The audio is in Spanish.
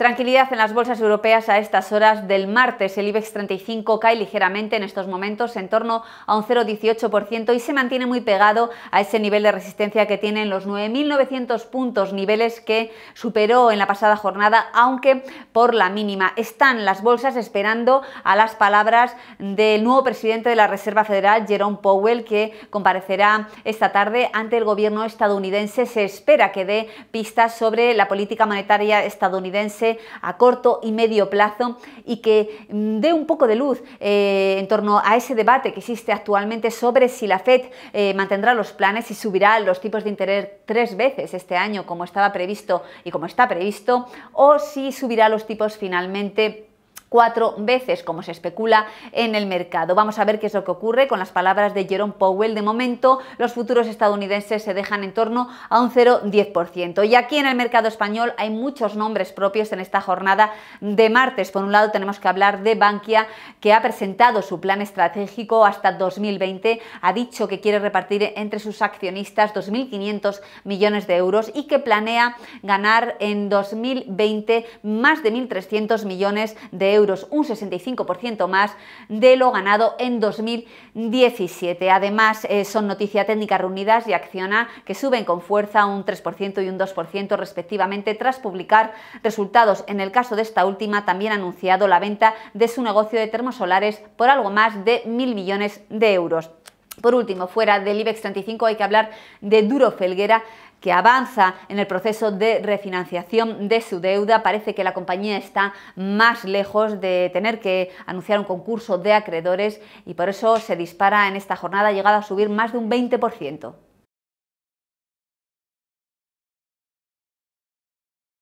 Tranquilidad en las bolsas europeas a estas horas del martes. El IBEX 35 cae ligeramente en estos momentos en torno a un 0,18% y se mantiene muy pegado a ese nivel de resistencia que tienen los 9.900 puntos, niveles que superó en la pasada jornada, aunque por la mínima. Están las bolsas esperando a las palabras del nuevo presidente de la Reserva Federal, Jerome Powell, que comparecerá esta tarde ante el gobierno estadounidense. Se espera que dé pistas sobre la política monetaria estadounidense a corto y medio plazo y que mm, dé un poco de luz eh, en torno a ese debate que existe actualmente sobre si la FED eh, mantendrá los planes y subirá los tipos de interés tres veces este año como estaba previsto y como está previsto o si subirá los tipos finalmente cuatro veces, como se especula en el mercado. Vamos a ver qué es lo que ocurre con las palabras de Jerome Powell. De momento, los futuros estadounidenses se dejan en torno a un 0,10%. Y aquí en el mercado español hay muchos nombres propios en esta jornada de martes. Por un lado, tenemos que hablar de Bankia, que ha presentado su plan estratégico hasta 2020. Ha dicho que quiere repartir entre sus accionistas 2.500 millones de euros y que planea ganar en 2020 más de 1.300 millones de euros euros, un 65% más de lo ganado en 2017. Además, eh, son Noticia Técnica Reunidas y Acciona que suben con fuerza un 3% y un 2% respectivamente tras publicar resultados. En el caso de esta última, también ha anunciado la venta de su negocio de termosolares por algo más de mil millones de euros. Por último, fuera del IBEX 35 hay que hablar de Duro Felguera que avanza en el proceso de refinanciación de su deuda. Parece que la compañía está más lejos de tener que anunciar un concurso de acreedores y por eso se dispara en esta jornada, llegada a subir más de un 20%.